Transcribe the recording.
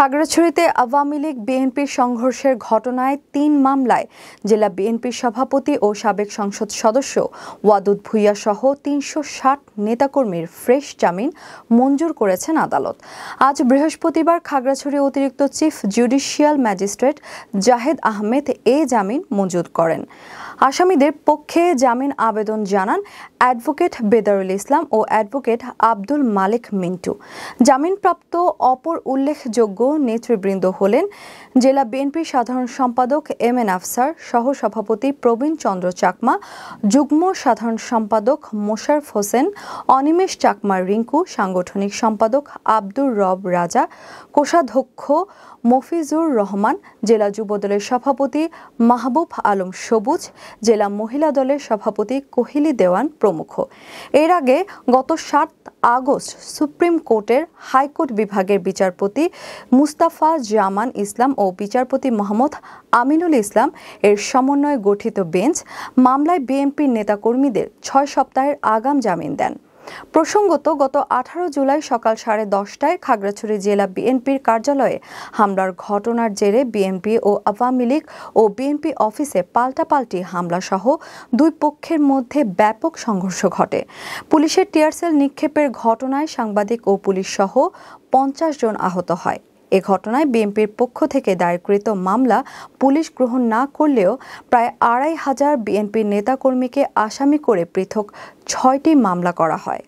খাগড়াছড়িতে আওয়ামী লীগ বিএনপির সংঘর্ষের ঘটনায় তিন মামলায় জেলা বিএনপির সভাপতি ও সাবেক সংসদ সদস্য ওয়াদুদ ভুইয়া সহ তিনশো ষাট নেতাকর্মীর ফ্রেশ জামিন মঞ্জুর করেছেন আদালত আজ বৃহস্পতিবার খাগড়াছড়ি অতিরিক্ত chief judicial magistrate Zahed Ahmed এ জামিন মঞ্জুর করেন আসামিদের পক্ষে জামিন আবেদন জানান অ্যাডভোকেট বেদারুল ইসলাম ও অ্যাডভোকেট আব্দুল মালিক মিন্টু জামিনপ্রাপ্ত অপর উল্লেখযোগ্য নেতৃবৃন্দ হলেন জেলা বিএনপির সাধারণ সম্পাদক এম এন আফসার সহসভাপতি প্রবীণ চন্দ্র চাকমা যুগ্ম সাধারণ সম্পাদক মোশারফ হোসেন অনিমেষ চাকমা রিঙ্কু সাংগঠনিক সম্পাদক আব্দুর রব রাজা কোষাধ্যক্ষ মফিজুর রহমান জেলা যুবদলের সভাপতি মাহবুব আলম সবুজ জেলা মহিলা দলের সভাপতি কোহিলি দেওয়ান প্রমুখ এর আগে গত সাত আগস্ট সুপ্রিম কোর্টের হাইকোর্ট বিভাগের বিচারপতি মুস্তাফা জামান ইসলাম ও বিচারপতি মোহাম্মদ আমিনুল ইসলাম এর সমন্বয়ে গঠিত বেঞ্চ মামলায় বিএনপির নেতাকর্মীদের ছয় সপ্তাহের আগাম জামিন দেন প্রসঙ্গত গত আঠারো জুলাই সকাল সাড়ে দশটায় খাগড়াছড়ি জেলা বিএনপির কার্যালয়ে হামলার ঘটনার জেরে বিএনপি ও আওয়ামী লীগ ও বিএনপি অফিসে পাল্টাপাল্টি হামলাসহ দুই পক্ষের মধ্যে ব্যাপক সংঘর্ষ ঘটে পুলিশের টিয়ারসেল নিক্ষেপের ঘটনায় সাংবাদিক ও পুলিশ সহ পঞ্চাশ জন আহত হয় এ ঘটনায় বিএনপির পক্ষ থেকে দায়েরকৃত মামলা পুলিশ গ্রহণ না করলেও প্রায় আড়াই হাজার বিএনপির নেতাকর্মীকে আসামি করে পৃথক ছয়টি মামলা করা হয়